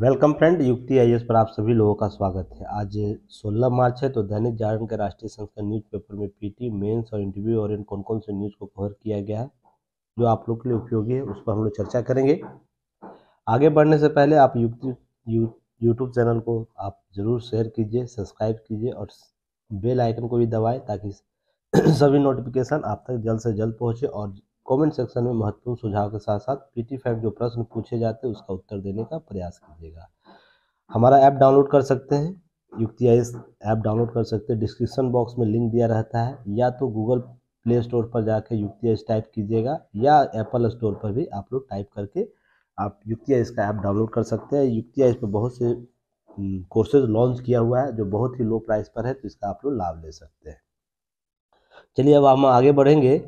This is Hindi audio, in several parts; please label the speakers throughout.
Speaker 1: वेलकम फ्रेंड युक्ति आई पर आप सभी लोगों का स्वागत है आज 16 मार्च है तो दैनिक जागरण के राष्ट्रीय संस्था न्यूज़पेपर में पीटी मेंस और इंटरव्यू और इन कौन कौन से न्यूज़ को कवर किया गया है जो आप लोग के लिए उपयोगी है उस पर हम लोग चर्चा करेंगे आगे बढ़ने से पहले आप युक्ति यू, यूट्यूब चैनल को आप ज़रूर शेयर कीजिए सब्सक्राइब कीजिए और बेल आइकन को भी दबाएँ ताकि सभी नोटिफिकेशन आप तक जल्द से जल्द पहुँचे और कमेंट सेक्शन में महत्वपूर्ण सुझाव के साथ साथ पीटी फाइव जो प्रश्न पूछे जाते हैं उसका उत्तर देने का प्रयास कीजिएगा हमारा ऐप डाउनलोड कर सकते हैं युक्ति आई ऐप डाउनलोड कर सकते हैं डिस्क्रिप्शन बॉक्स में लिंक दिया रहता है या तो गूगल प्ले स्टोर पर जाकर युक्ति आई टाइप कीजिएगा या एप्पल स्टोर पर भी आप लोग टाइप करके आप युक्ति आई का ऐप डाउनलोड कर सकते हैं युक्ति आई पर बहुत से कोर्सेज लॉन्च किया हुआ है जो बहुत ही लो प्राइस पर है तो इसका आप लोग लाभ ले सकते हैं चलिए अब हम आगे बढ़ेंगे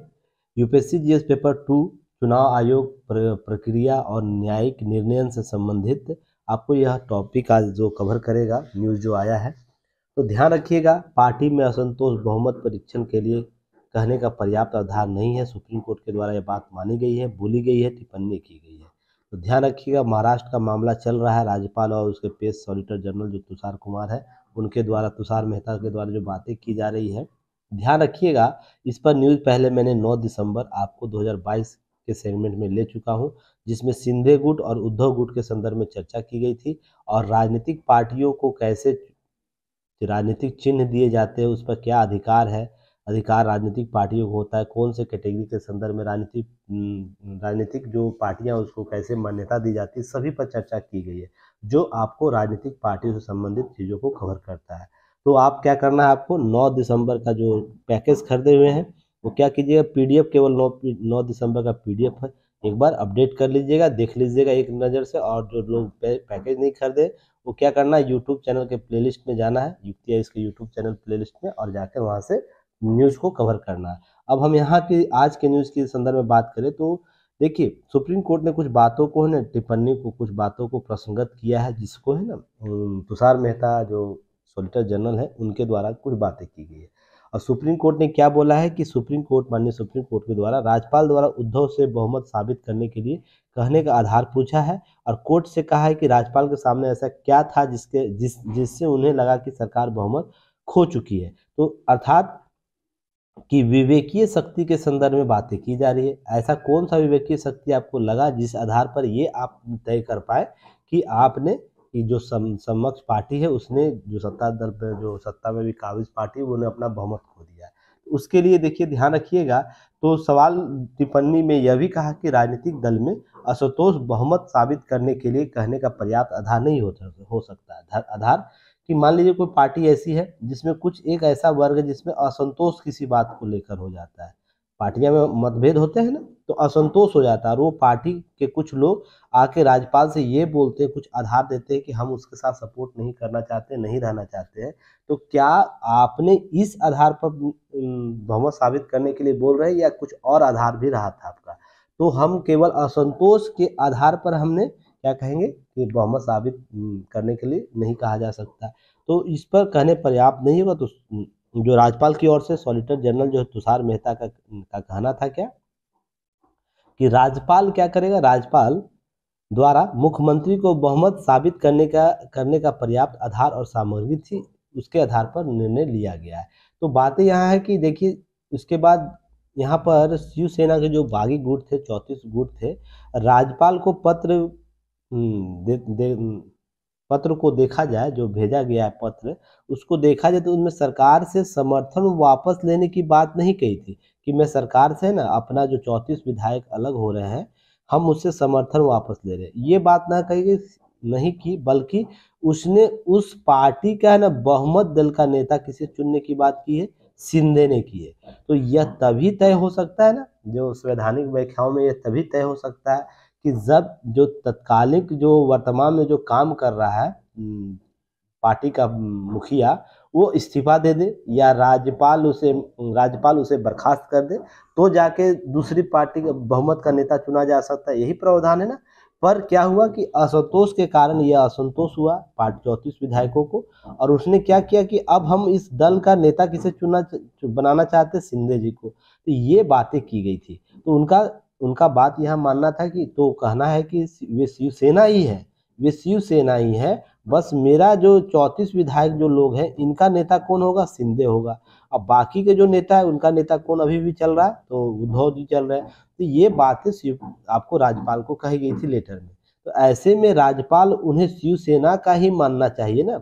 Speaker 1: यूपीएससी जीएस पेपर टू चुनाव आयोग प्रक्रिया और न्यायिक निर्णय से संबंधित आपको यह टॉपिक आज जो कवर करेगा न्यूज़ जो आया है तो ध्यान रखिएगा पार्टी में असंतोष बहुमत परीक्षण के लिए कहने का पर्याप्त आधार नहीं है सुप्रीम कोर्ट के द्वारा यह बात मानी गई है बोली गई है टिप्पणी की गई है तो ध्यान रखिएगा महाराष्ट्र का मामला चल रहा है राज्यपाल और उसके पेश सॉलिटर जनरल जो तुषार कुमार है उनके द्वारा तुषार मेहता के द्वारा जो बातें की जा रही है ध्यान रखिएगा इस पर न्यूज़ पहले मैंने 9 दिसंबर आपको 2022 के सेगमेंट में ले चुका हूं जिसमें सिंधे गुट और उद्धव गुट के संदर्भ में चर्चा की गई थी और राजनीतिक पार्टियों को कैसे राजनीतिक चिन्ह दिए जाते हैं उस पर क्या अधिकार है अधिकार राजनीतिक पार्टियों को होता है कौन से कैटेगरी के संदर्भ में राजनीतिक राजनीतिक जो पार्टियां उसको कैसे मान्यता दी जाती है सभी पर चर्चा की गई है जो आपको राजनीतिक पार्टियों से संबंधित चीज़ों को कवर करता है तो आप क्या करना है आपको 9 दिसंबर का जो पैकेज खरीदे हुए हैं वो क्या कीजिएगा पीडीएफ केवल 9 9 दिसंबर का पीडीएफ है एक बार अपडेट कर लीजिएगा देख लीजिएगा एक नज़र से और जो लोग पैकेज नहीं खरीदे वो क्या करना है यूट्यूब चैनल के प्ले में जाना है युक्ति इसके यूट्यूब चैनल प्ले में और जाकर वहाँ से न्यूज़ को कवर करना है अब हम यहाँ की आज के न्यूज़ के संदर्भ में बात करें तो देखिए सुप्रीम कोर्ट ने कुछ बातों को है ना टिप्पणी को कुछ बातों को प्रसंगत किया है जिसको है ना तुषार मेहता जो सॉलिटर जनरल हैं उनके द्वारा कुछ बातें की गई है और सुप्रीम कोर्ट ने क्या बोला है कि सुप्रीम कोर्ट माननीय सुप्रीम कोर्ट के द्वारा राज्यपाल द्वारा उद्धव से बहुमत साबित करने के लिए कहने का आधार पूछा है और कोर्ट से कहा है कि राज्यपाल के सामने ऐसा क्या था जिसके जिस जिससे उन्हें लगा कि सरकार बहुमत खो चुकी है तो अर्थात कि विवेकीय शक्ति के संदर्भ में बातें की जा रही है ऐसा कौन सा विवेकीय शक्ति आपको लगा जिस आधार पर ये आप तय कर पाए कि आपने कि जो सम, समक्ष पार्टी है उसने जो सत्ता दल पर जो सत्ता में भी काबिज पार्टी उन्होंने अपना बहुमत खो दिया है उसके लिए देखिए ध्यान रखिएगा तो सवाल टिप्पणी में यह भी कहा कि राजनीतिक दल में असंतोष बहुमत साबित करने के लिए कहने का पर्याप्त आधार नहीं हो सकता आधार कि मान लीजिए कोई पार्टी ऐसी है जिसमें कुछ एक ऐसा वर्ग जिसमें असंतोष किसी बात को लेकर हो जाता है पार्टियां में मतभेद होते हैं ना तो असंतोष हो जाता है और वो पार्टी के कुछ लोग आके राज्यपाल से ये बोलते हैं कुछ आधार देते हैं कि हम उसके साथ सपोर्ट नहीं करना चाहते नहीं रहना चाहते हैं तो क्या आपने इस आधार पर बहुमत साबित करने के लिए बोल रहे हैं या कुछ और आधार भी रहा था आपका तो हम केवल असंतोष के आधार पर हमने क्या कहेंगे कि बहुमत साबित करने के लिए नहीं कहा जा सकता तो इस पर कहने पर्याप्त नहीं होगा तो जो राज्यपाल की ओर से सॉलिटर जनरल जो तुषार मेहता का का कहना था क्या कि राज्यपाल क्या करेगा राज्यपाल द्वारा मुख्यमंत्री को बहुमत साबित करने का करने का पर्याप्त आधार और सामग्री थी उसके आधार पर निर्णय लिया गया है तो बातें यहाँ है कि देखिए उसके बाद यहाँ पर शिवसेना के जो बागी गुट थे चौंतीस गुट थे राज्यपाल को पत्र हम्म, दे, दे, पत्र को देखा जाए जो भेजा गया है पत्र उसको देखा जाए तो उनमें सरकार से समर्थन वापस लेने की बात नहीं कही थी कि मैं सरकार से ना अपना जो चौंतीस विधायक अलग हो रहे हैं हम उससे समर्थन वापस ले रहे हैं ये बात ना कही गई नहीं की बल्कि उसने उस पार्टी का है ना बहुमत दल का नेता किसे चुनने की बात की है सिंधे ने की है तो यह तभी तय हो सकता है ना जो संवैधानिक व्याख्याओं में यह तभी तय हो सकता है कि जब जो तत्कालिक जो वर्तमान में जो काम कर रहा है पार्टी का मुखिया वो इस्तीफा दे दे या राज्यपाल उसे राज्यपाल उसे बर्खास्त कर दे तो जाके दूसरी पार्टी का बहुमत का नेता चुना जा सकता है यही प्रावधान है ना पर क्या हुआ कि असंतोष के कारण यह असंतोष हुआ पार्टी चौंतीस विधायकों को और उसने क्या किया कि अब हम इस दल का नेता किसे चुना बनाना चाहते सिंधे जी को तो ये बातें की गई थी तो उनका उनका बात यह मानना था कि तो कहना है कि वे शिवसेना ही है वे शिवसेना ही है बस मेरा जो चौंतीस विधायक जो लोग हैं इनका नेता कौन होगा सिंधे होगा अब बाकी के जो नेता है उनका नेता कौन अभी भी चल रहा है तो उद्धव जी चल रहे हैं तो ये बातें शिव आपको राज्यपाल को कही गई थी लेटर में तो ऐसे में राज्यपाल उन्हें शिवसेना का ही मानना चाहिए ना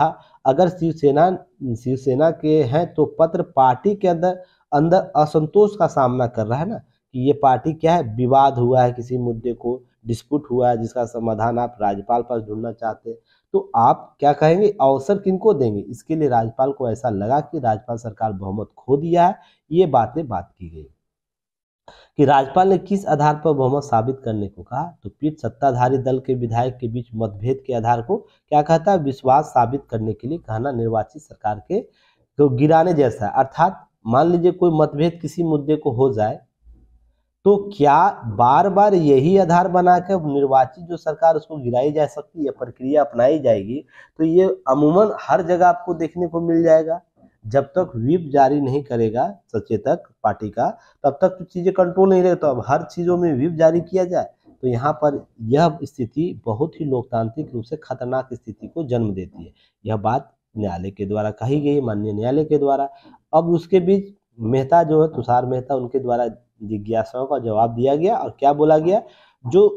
Speaker 1: था अगर शिवसेना शिवसेना के हैं तो पत्र पार्टी के अंदर अंदर असंतोष का सामना कर रहा है ना कि ये पार्टी क्या है विवाद हुआ है किसी मुद्दे को डिस्प्यूट हुआ है जिसका समाधान आप राज्यपाल पास ढूंढना चाहते हैं तो आप क्या कहेंगे अवसर किनको देंगे इसके लिए राज्यपाल को ऐसा लगा कि राज्यपाल सरकार बहुमत खो दिया है ये बातें बात की गई कि राज्यपाल ने किस आधार पर बहुमत साबित करने को कहा तो पीठ सत्ताधारी दल के विधायक के बीच मतभेद के आधार को क्या कहता है विश्वास साबित करने के लिए कहना निर्वाचित सरकार के तो गिराने जैसा है अर्थात मान लीजिए कोई मतभेद किसी मुद्दे को हो जाए तो क्या बार बार यही आधार बनाकर निर्वाचित जो सरकार उसको गिराई जा सकती है प्रक्रिया अपनाई जाएगी तो ये अमूमन हर जगह आपको देखने को मिल जाएगा जब तक व्हीप जारी नहीं करेगा सचेतक पार्टी का तब तक तो चीज़ें कंट्रोल नहीं रहे तो अब हर चीज़ों में व्हीप जारी किया जाए तो यहाँ पर यह स्थिति बहुत ही लोकतांत्रिक रूप से खतरनाक स्थिति को जन्म देती है यह बात न्यायालय के द्वारा कही गई माननीय न्यायालय के द्वारा अब उसके बीच मेहता जो है तुषार मेहता उनके द्वारा जिज्ञासाओं का जवाब दिया गया और क्या बोला गया जो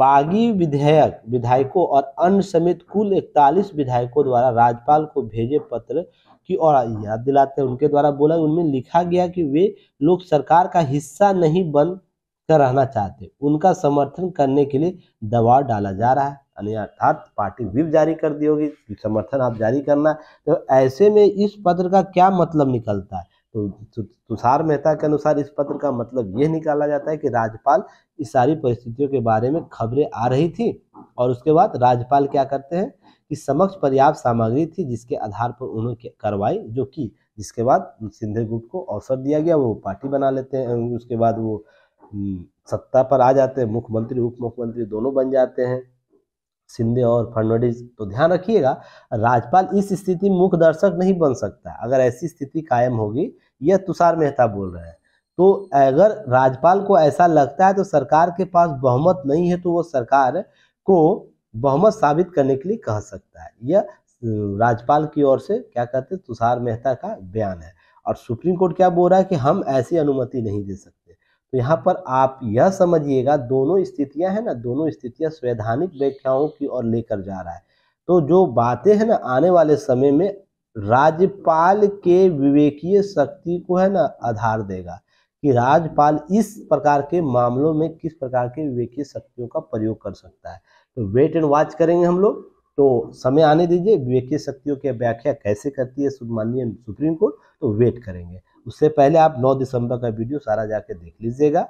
Speaker 1: बागी विधेयक विधायकों और अन्य समेत कुल इकतालीस विधायकों द्वारा राज्यपाल को भेजे पत्र की और याद दिलाते हैं उनके द्वारा बोला उनमें लिखा गया कि वे लोग सरकार का हिस्सा नहीं बन कर रहना चाहते उनका समर्थन करने के लिए दबाव डाला जा रहा है अर्थात पार्टी व्हीप जारी कर दी होगी समर्थन आप जारी करना तो ऐसे में इस पत्र का क्या मतलब निकलता है तो, तो तुषार मेहता के अनुसार इस पत्र का मतलब यह निकाला जाता है कि राज्यपाल इस सारी परिस्थितियों के बारे में खबरें आ रही थी और उसके बाद राज्यपाल क्या करते हैं कि समक्ष पर्याप्त सामग्री थी जिसके आधार पर उन्होंने कार्रवाई जो की जिसके बाद सिंधे गुट को अवसर दिया गया वो पार्टी बना लेते हैं उसके बाद वो हम्म, सत्ता पर आ जाते हैं मुख्यमंत्री उप मुख्यमंत्री दोनों बन जाते हैं शिंदे और फडणवीस तो ध्यान रखिएगा राज्यपाल इस स्थिति मुख्य दर्शक नहीं बन सकता अगर ऐसी स्थिति कायम होगी यह तुषार मेहता बोल रहे हैं तो अगर राज्यपाल को ऐसा लगता है तो सरकार के पास बहुमत नहीं है तो वो सरकार को बहुमत साबित करने के लिए कह सकता है यह राज्यपाल की ओर से क्या कहते हैं तुषार मेहता का बयान है और सुप्रीम कोर्ट क्या बोल रहा है कि हम ऐसी अनुमति नहीं दे सकते तो यहाँ पर आप यह समझिएगा दोनों स्थितियाँ हैं ना दोनों स्थितियाँ स्वैधानिक व्याख्याओं की ओर लेकर जा रहा है तो जो बातें हैं ना आने वाले समय में राज्यपाल के विवेकीय शक्ति को है ना आधार देगा कि राज्यपाल इस प्रकार के मामलों में किस प्रकार के विवेकीय शक्तियों का प्रयोग कर सकता है तो वेट एंड वॉच करेंगे हम लोग तो समय आने दीजिए विवेकीय शक्तियों की व्याख्या कैसे करती है माननीय सुप्रीम कोर्ट तो वेट करेंगे उससे पहले आप 9 दिसंबर का वीडियो सारा जाके देख लीजिएगा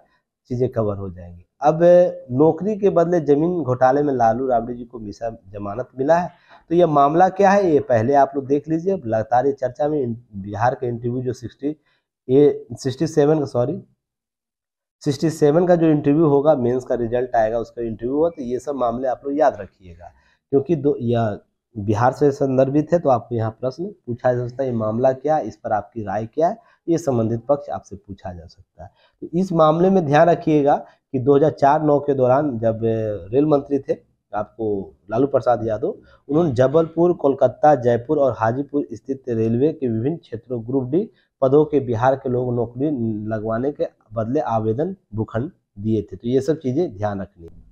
Speaker 1: चीज़ें कवर हो जाएंगी अब नौकरी के बदले जमीन घोटाले में लालू राबड़ी जी को मिसा जमानत मिला है तो यह मामला क्या है ये पहले आप लोग देख लीजिए लगातार ये चर्चा में बिहार के इंटरव्यू जो सिक्सटी ये सिक्सटी सेवन का सॉरी सिक्सटी सेवन का जो इंटरव्यू होगा मेंस का रिजल्ट आएगा उसका इंटरव्यू होगा तो ये सब मामले आप लोग याद रखिएगा क्योंकि दो यह बिहार से संदर्भित है तो आपको यहाँ प्रश्न पूछा जा सकता है ये मामला क्या इस पर आपकी राय क्या है ये संबंधित पक्ष आपसे पूछा जा सकता है तो इस मामले में ध्यान रखिएगा कि 2004-9 के दौरान जब रेल मंत्री थे आपको लालू प्रसाद यादव उन्होंने जबलपुर कोलकाता जयपुर और हाजीपुर स्थित रेलवे के विभिन्न क्षेत्रों ग्रुप डी पदों के बिहार के लोग नौकरी लगवाने के बदले आवेदन भूखंड दिए थे तो ये सब चीज़ें ध्यान रखनी है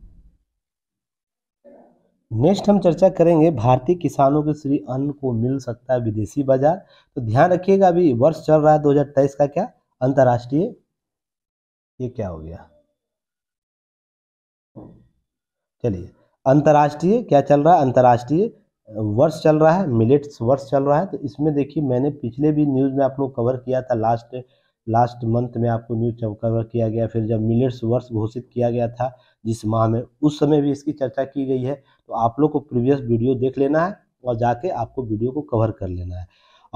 Speaker 1: नेक्स्ट हम चर्चा करेंगे भारतीय किसानों के श्री अन्न को मिल सकता है विदेशी बाजार तो ध्यान रखिएगा अभी वर्ष चल रहा है 2023 का क्या अंतर्राष्ट्रीय ये क्या हो गया चलिए अंतर्राष्ट्रीय क्या चल रहा है अंतर्राष्ट्रीय वर्ष चल रहा है मिलेट्स वर्ष चल रहा है तो इसमें देखिए मैंने पिछले भी न्यूज़ में आप लोग कवर किया था लास्ट लास्ट मंथ में आपको न्यूज कवर किया गया फिर जब मिलेट्स वर्ष घोषित किया गया था जिस माह में उस समय भी इसकी चर्चा की गई है तो आप लोग को प्रीवियस वीडियो देख लेना है और जाके आपको वीडियो को कवर कर लेना है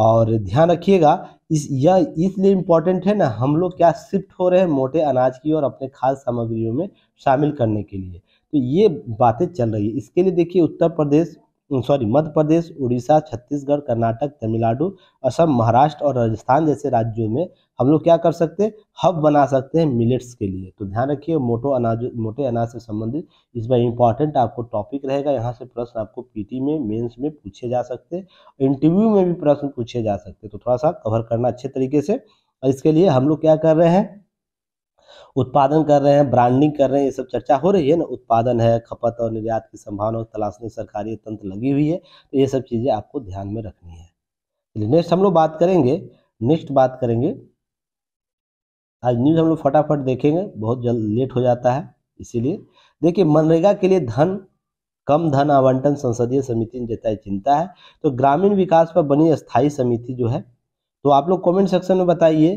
Speaker 1: और ध्यान रखिएगा इस यह इसलिए इम्पॉर्टेंट है ना हम लोग क्या शिफ्ट हो रहे हैं मोटे अनाज की और अपने खाद्य सामग्रियों में शामिल करने के लिए तो ये बातें चल रही है इसके लिए देखिए उत्तर प्रदेश सॉरी मध्य प्रदेश उड़ीसा छत्तीसगढ़ कर्नाटक तमिलनाडु असम महाराष्ट्र और राजस्थान जैसे राज्यों में हम लोग क्या कर सकते हैं हब बना सकते हैं मिलेट्स के लिए तो ध्यान रखिए मोटो अनाज मोटे अनाज से संबंधित इस बार इंपॉर्टेंट आपको टॉपिक रहेगा यहाँ से प्रश्न आपको पीटी में मेंस में पूछे जा सकते हैं इंटरव्यू में भी प्रश्न पूछे जा सकते हैं तो थोड़ा सा कवर करना अच्छे तरीके से और इसके लिए हम लोग क्या कर रहे हैं उत्पादन कर रहे हैं ब्रांडिंग कर रहे हैं ये सब चर्चा हो रही है ना उत्पादन है खपत और निर्यात की संभावना तलाशने सरकारी तंत्र लगी हुई है तो ये सब चीज़ें आपको ध्यान में रखनी है चलिए नेक्स्ट हम लोग बात करेंगे नेक्स्ट बात करेंगे आज न्यूज़ हम लोग फटाफट देखेंगे बहुत जल्द लेट हो जाता है इसीलिए देखिए मनरेगा के लिए धन कम धन आवंटन संसदीय समिति ने जताई चिंता है तो ग्रामीण विकास पर बनी स्थायी समिति जो है तो आप लोग कमेंट सेक्शन में बताइए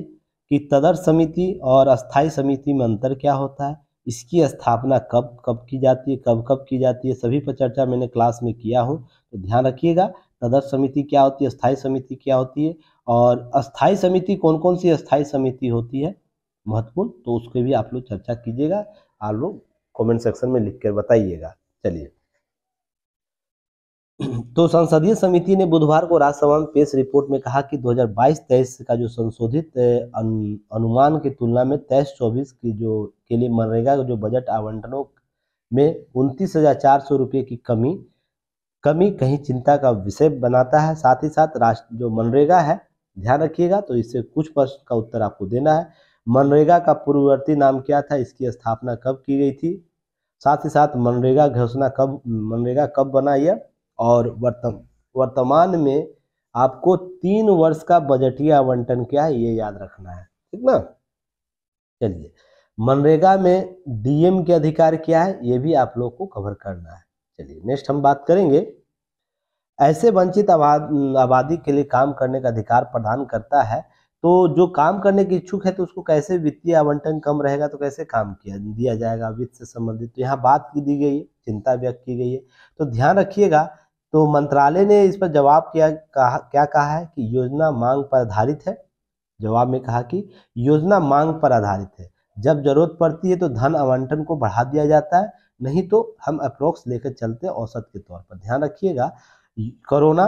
Speaker 1: कि तदर समिति और अस्थाई समिति में अंतर क्या होता है इसकी स्थापना कब कब की जाती है कब कब की जाती है सभी पर चर्चा मैंने क्लास में किया हूँ तो ध्यान रखिएगा तदर समिति क्या होती है स्थायी समिति क्या होती है और अस्थायी समिति कौन कौन सी अस्थाई समिति होती है महत्वपूर्ण तो उसके भी आप लोग चर्चा कीजिएगा आप लोग कमेंट सेक्शन में लिख कर बताइएगा चलिए तो संसदीय समिति ने बुधवार को राज्यसभा में पेश रिपोर्ट में कहा कि 2022-23 का जो संशोधित अनुमान की तुलना में तेईस चौबीस की जो के लिए मनरेगा जो बजट आवंटनों में उनतीस हजार चार सौ रुपये की कमी कमी कहीं चिंता का विषय बनाता है साथ ही साथ राष्ट्र जो मनरेगा है ध्यान रखिएगा तो इससे कुछ प्रश्न का उत्तर आपको देना है मनरेगा का पूर्ववर्ती नाम क्या था इसकी स्थापना कब की गई थी साथ ही साथ मनरेगा घोषणा कब मनरेगा कब बना यह और वर्तम वर्तमान में आपको तीन वर्ष का बजटीय आवंटन क्या है ये याद रखना है ठीक ना चलिए मनरेगा में डीएम के अधिकार क्या है ये भी आप लोग को कवर करना है चलिए नेक्स्ट हम बात करेंगे ऐसे वंचित आबादी के लिए काम करने का अधिकार प्रदान करता है तो जो काम करने की इच्छुक है तो उसको कैसे वित्तीय आवंटन कम रहेगा तो कैसे काम किया दिया जाएगा वित्त से संबंधित तो यहाँ बात की दी गई है चिंता व्यक्त की गई है तो ध्यान रखिएगा तो मंत्रालय ने इस पर जवाब किया कहा क्या कहा है कि योजना मांग पर आधारित है जवाब में कहा कि योजना मांग पर आधारित है जब जरूरत पड़ती है तो धन आवंटन को बढ़ा दिया जाता है नहीं तो हम अप्रोक्स लेकर चलते हैं औसत के तौर पर ध्यान रखिएगा कोरोना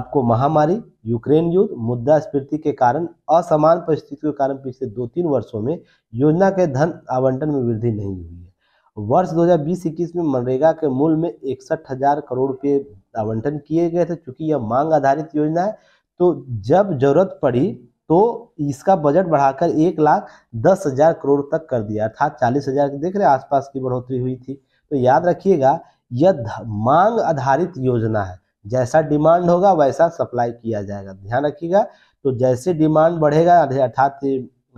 Speaker 1: आपको महामारी यूक्रेन युद्ध मुद्रा स्फीति के कारण असमान परिस्थितियों के कारण पिछले दो तीन वर्षों में योजना के धन आवंटन में वृद्धि नहीं हुई है वर्ष 2020-21 में मनरेगा के मूल में इकसठ हजार करोड़ रुपये आवंटन किए गए थे चूंकि यह मांग आधारित योजना है तो जब जरूरत पड़ी तो इसका बजट बढ़ाकर एक लाख दस हजार करोड़ तक कर दिया अर्थात चालीस हजार देख रहे आसपास की बढ़ोतरी हुई थी तो याद रखिएगा यह मांग आधारित योजना है जैसा डिमांड होगा वैसा सप्लाई किया जाएगा ध्यान रखिएगा तो जैसे डिमांड बढ़ेगा अर्थात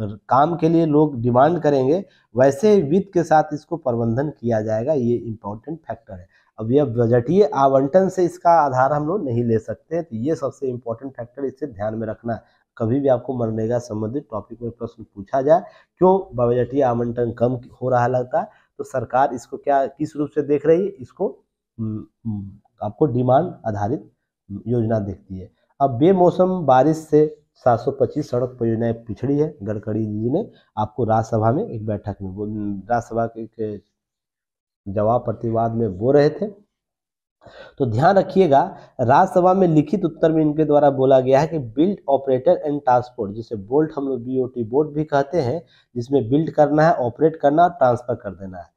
Speaker 1: काम के लिए लोग डिमांड करेंगे वैसे वित्त के साथ इसको प्रबंधन किया जाएगा ये इम्पोर्टेंट फैक्टर है अब यह बजटीय आवंटन से इसका आधार हम लोग नहीं ले सकते तो ये सबसे इम्पोर्टेंट फैक्टर इसे ध्यान में रखना है कभी भी आपको मनरेगा संबंधित टॉपिक में प्रश्न पूछा जाए क्यों बजटीय आवंटन कम हो रहा लगता है तो सरकार इसको क्या किस रूप से देख रही है इसको हम्म, हम्म, आपको डिमांड आधारित योजना देखती है अब बेमौसम बारिश से सात सौ पच्चीस सड़क परियोजनाएं पिछड़ी है गडकरी जी ने आपको राज्यसभा में एक बैठक में राज्यसभा के जवाब प्रतिवाद में बोल रहे थे तो ध्यान रखिएगा राज्यसभा में लिखित उत्तर में इनके द्वारा बोला गया है कि बिल्ड ऑपरेटर एंड ट्रांसपोर्ट जिसे बोल्ट हम लोग बीओटी बोर्ड भी कहते हैं जिसमें बिल्ड करना है ऑपरेट करना और ट्रांसफर कर देना है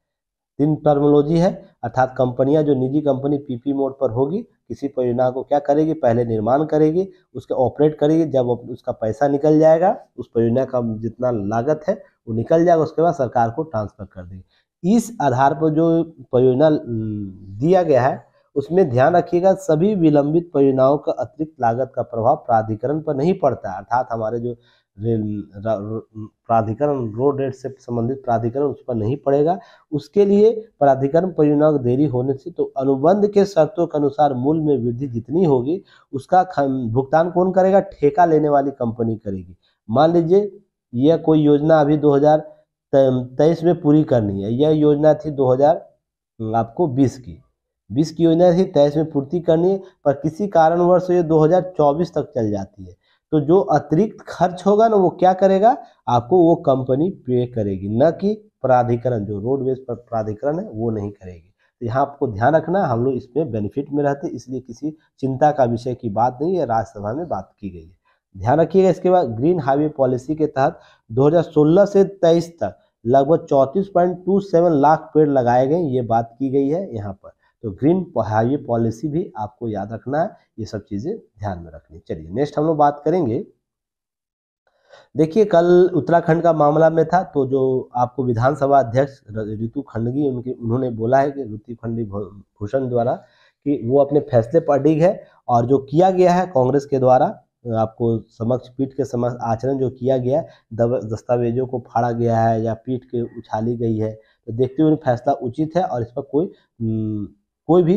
Speaker 1: तीन टर्मोलॉजी है अर्थात कंपनियां जो निजी कंपनी पीपी मोड पर होगी किसी परियोजना को क्या करेगी पहले निर्माण करेगी उसके ऑपरेट करेगी जब उसका पैसा निकल जाएगा उस परियोजना का जितना लागत है वो निकल जाएगा उसके बाद सरकार को ट्रांसफर कर देगी इस आधार पर जो परियोजना दिया गया है उसमें ध्यान रखिएगा सभी विलंबित परियोजनाओं का अतिरिक्त लागत का प्रभाव प्राधिकरण पर नहीं पड़ता अर्थात हमारे जो रेल प्राधिकरण रोड रेट से संबंधित प्राधिकरण उस पर नहीं पड़ेगा उसके लिए प्राधिकरण परियोजना को देरी होने से तो अनुबंध के शर्तों के अनुसार मूल्य में वृद्धि जितनी होगी उसका भुगतान कौन करेगा ठेका लेने वाली कंपनी करेगी मान लीजिए यह कोई योजना अभी तेईस में पूरी करनी है यह योजना थी 2000 हम्म, आपको 20 की 20 की योजना थी तेईस में पूर्ति करनी है पर किसी कारणवश ये 2024 तक चल जाती है तो जो अतिरिक्त खर्च होगा ना वो क्या करेगा आपको वो कंपनी पे करेगी न कि प्राधिकरण जो रोडवेज पर प्राधिकरण है वो नहीं करेगी तो यहाँ आपको ध्यान रखना हम लोग इसमें बेनिफिट में रहते इसलिए किसी चिंता का विषय की बात नहीं है राज्यसभा में बात की गई है ध्यान रखिएगा इसके बाद ग्रीन हाईवे पॉलिसी के तहत 2016 से 23 तक लगभग 34.27 लाख पेड़ लगाए गए ये बात की गई है यहाँ पर तो ग्रीन हाईवे पॉलिसी भी आपको याद रखना है ये सब चीज़ें ध्यान में रखनी चलिए नेक्स्ट हम लोग बात करेंगे देखिए कल उत्तराखंड का मामला में था तो जो आपको विधानसभा अध्यक्ष ऋतु खंडगी उनके उन्होंने बोला है कि ऋतु खंडी भूषण द्वारा कि वो अपने फैसले पर अडिग है और जो किया गया है कांग्रेस के द्वारा आपको समक्ष पीठ के समक्ष आचरण जो किया गया है दस्तावेजों को फाड़ा गया है या पीठ के उछाली गई है तो देखते हुए फैसला उचित है और इस पर कोई कोई भी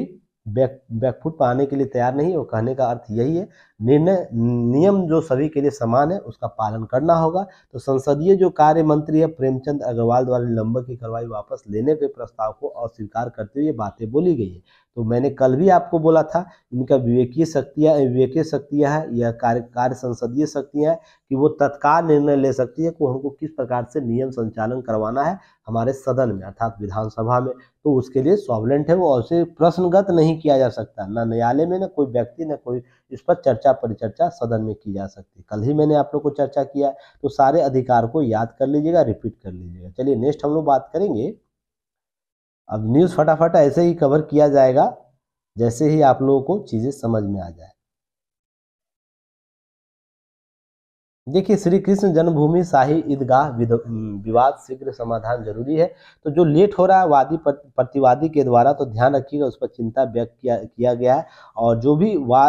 Speaker 1: बैक बैकफुट पाने के लिए तैयार नहीं और कहने का अर्थ यही है निर्णय नियम जो सभी के लिए समान है उसका पालन करना होगा तो संसदीय जो कार्य मंत्री है प्रेमचंद अग्रवाल द्वारा निलंबन की कार्रवाई वापस लेने के प्रस्ताव को अस्वीकार करते हुए बातें बोली गई है तो मैंने कल भी आपको बोला था इनका विवेकीय शक्तियाँ विवेकीय शक्तियाँ हैं यह कार्य कार्य संसदीय शक्तियाँ हैं कि वो तत्काल निर्णय ले सकती है कि हमको किस प्रकार से नियम संचालन करवाना है हमारे सदन में अर्थात विधानसभा में तो उसके लिए सॉवलेंट है वो उसे प्रश्नगत नहीं किया जा सकता न न्यायालय में न कोई व्यक्ति न कोई इस पर चर्चा चर्चा परिचर्चा सदन में की जा सकती है कल ही मैंने आप लोग को चर्चा किया तो सारे अधिकार को याद कर लीजिएगा रिपीट कर लीजिएगा चलिए नेक्स्ट हम लोग बात करेंगे अब न्यूज़ फटाफट ऐसे ही कवर किया जाएगा जैसे ही आप लोगों को चीज़ें समझ में आ जाए देखिए श्री कृष्ण जन्मभूमि शाही ईदगाह विवाद शीघ्र समाधान जरूरी है तो जो लेट हो रहा है वादी प्रतिवादी के द्वारा तो ध्यान रखिएगा उस पर चिंता व्यक्त किया किया गया है और जो भी वा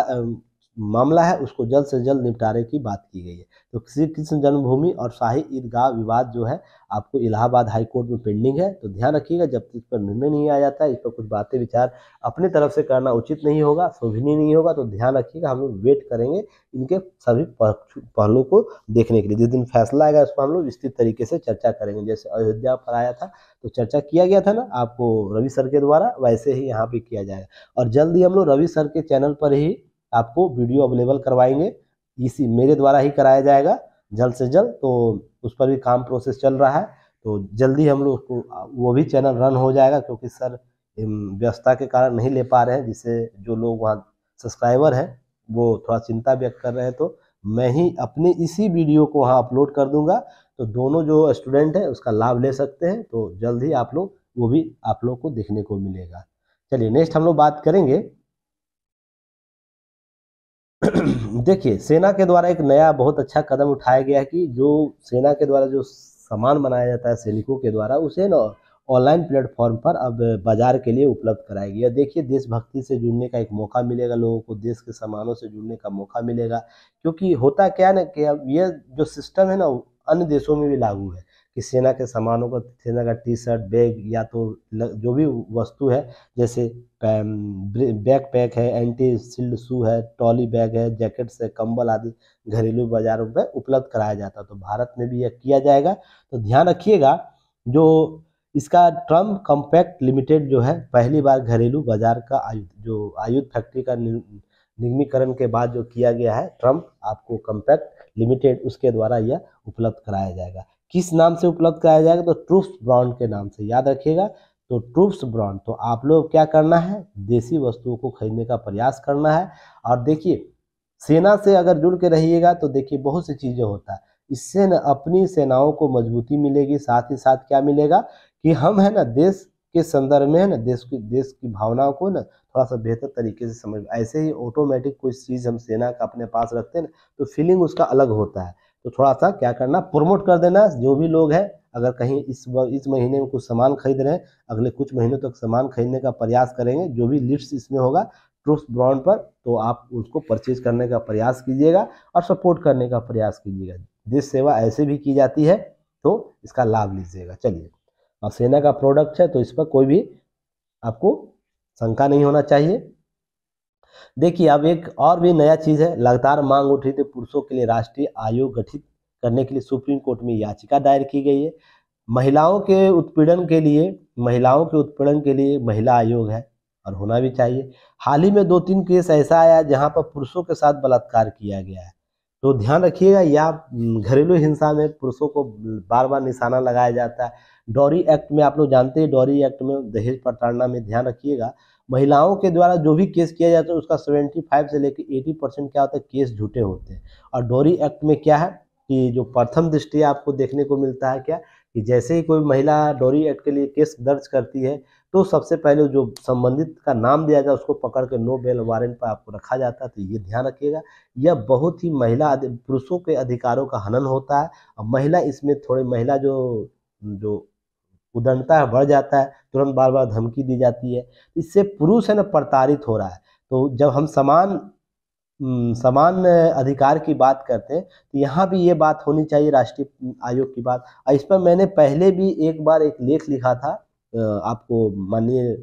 Speaker 1: मामला है उसको जल्द से जल्द निपटारे की बात की गई है तो श्री कृष्ण जन्मभूमि और शाही ईदगाह विवाद जो है आपको इलाहाबाद हाई कोर्ट में पेंडिंग है तो ध्यान रखिएगा जब तक इस पर निर्णय नहीं आ जाता है इस पर कुछ बातें विचार अपनी तरफ से करना उचित नहीं होगा शोभनीय नहीं होगा तो ध्यान रखिएगा हम लोग वेट करेंगे इनके सभी पहलुओं को देखने के लिए जिस दिन फैसला आएगा उस पर हम लोग विस्तृत तरीके से चर्चा करेंगे जैसे अयोध्या पर आया था तो चर्चा किया गया था ना आपको रवि सर के द्वारा वैसे ही यहाँ पे किया जाएगा और जल्द ही हम लोग रवि सर के चैनल पर ही आपको वीडियो अवेलेबल करवाएंगे इसी मेरे द्वारा ही कराया जाएगा जल्द से जल्द तो उस पर भी काम प्रोसेस चल रहा है तो जल्दी हम लोग को वो भी चैनल रन हो जाएगा क्योंकि सर व्यवस्था के कारण नहीं ले पा रहे हैं जिससे जो लोग वहाँ सब्सक्राइबर हैं वो थोड़ा चिंता व्यक्त कर रहे हैं तो मैं ही अपने इसी वीडियो को वहाँ अपलोड कर दूंगा तो दोनों जो स्टूडेंट हैं उसका लाभ ले सकते हैं तो जल्द ही आप लोग वो भी आप लोग को देखने को मिलेगा चलिए नेक्स्ट हम लोग बात करेंगे देखिए सेना के द्वारा एक नया बहुत अच्छा कदम उठाया गया है कि जो सेना के द्वारा जो सामान बनाया जाता है सैनिकों के द्वारा उसे ना ऑनलाइन प्लेटफॉर्म पर अब बाजार के लिए उपलब्ध कराई गई है देखिए देशभक्ति से जुड़ने का एक मौका मिलेगा लोगों को देश के सामानों से जुड़ने का मौका मिलेगा क्योंकि होता क्या ना कि अब यह जो सिस्टम है ना अन्य देशों में भी लागू है कि सेना के सामानों को सेना का टी शर्ट बैग या तो जो भी वस्तु है जैसे बैग पैक है एंटी सील्ड शू है ट्रॉली बैग है जैकेट्स है कंबल आदि घरेलू बाजारों में उपलब्ध कराया जाता है तो भारत में भी यह किया जाएगा तो ध्यान रखिएगा जो इसका ट्रम्प कम्पैक्ट लिमिटेड जो है पहली बार घरेलू बाजार का आयुध जो आयुध फैक्ट्री का निगमीकरण के बाद जो किया गया है ट्रम्प आपको कम्पैक्ट लिमिटेड उसके द्वारा यह उपलब्ध कराया जाएगा किस नाम से उपलब्ध कराया जाएगा तो ट्रूप्स ब्रांड के नाम से याद रखिएगा तो ट्रूप्स ब्रांड तो आप लोग क्या करना है देसी वस्तुओं को खरीदने का प्रयास करना है और देखिए सेना से अगर जुड़ के रहिएगा तो देखिए बहुत सी चीज़ें होता है इससे न अपनी सेनाओं को मजबूती मिलेगी साथ ही साथ क्या मिलेगा कि हम है ना देश के संदर्भ में है ना देश की देश की भावनाओं को ना थोड़ा सा बेहतर तरीके से समझ ऐसे ही ऑटोमेटिक कोई चीज़ हम सेना का अपने पास रखते हैं ना तो फीलिंग उसका अलग होता है तो थोड़ा सा क्या करना प्रमोट कर देना जो भी लोग हैं अगर कहीं इस इस महीने में कुछ सामान खरीद रहे हैं अगले कुछ महीनों तक सामान खरीदने का प्रयास करेंगे जो भी लिस्ट इसमें होगा ट्रूफ ब्रांड पर तो आप उसको परचेज करने का प्रयास कीजिएगा और सपोर्ट करने का प्रयास कीजिएगा देश सेवा ऐसे भी की जाती है तो इसका लाभ लीजिएगा चलिए और सेना का प्रोडक्ट है तो इस पर कोई भी आपको शंका नहीं होना चाहिए देखिए अब एक और भी नया चीज़ है लगातार मांग उठ रही थी पुरुषों के लिए राष्ट्रीय आयोग गठित करने के लिए सुप्रीम कोर्ट में याचिका दायर की गई है महिलाओं के उत्पीड़न के लिए महिलाओं के उत्पीड़न के लिए महिला आयोग है और होना भी चाहिए हाल ही में दो तीन केस ऐसा आया जहां पर पुरुषों के साथ बलात्कार किया गया है तो ध्यान रखिएगा या घरेलू हिंसा में पुरुषों को बार बार निशाना लगाया जाता है डॉरी एक्ट में आप लोग जानते हैं डॉरी एक्ट में दहेज प्रताड़ना में ध्यान रखिएगा महिलाओं के द्वारा जो भी केस किया जाता है उसका 75 से लेकर 80 परसेंट क्या होता है केस झूठे होते हैं और डॉरी एक्ट में क्या है कि जो प्रथम दृष्टि आपको देखने को मिलता है क्या कि जैसे ही कोई महिला डोरी एक्ट के लिए केस दर्ज करती है तो सबसे पहले जो संबंधित का नाम दिया जाए उसको पकड़ के नो बेल वारंट पर आपको रखा जाता है तो ये ध्यान रखिएगा यह बहुत ही महिला पुरुषों के अधिकारों का हनन होता है और महिला इसमें थोड़ी महिला जो जो है बढ़ जाता है तुरंत बार बार धमकी दी जाती है इससे पुरुष है ना प्रताड़ित हो रहा है तो जब हम समान समान अधिकार की बात करते हैं तो यहाँ भी ये बात होनी चाहिए राष्ट्रीय आयोग की बात इस पर मैंने पहले भी एक बार एक लेख लिखा था आपको माननीय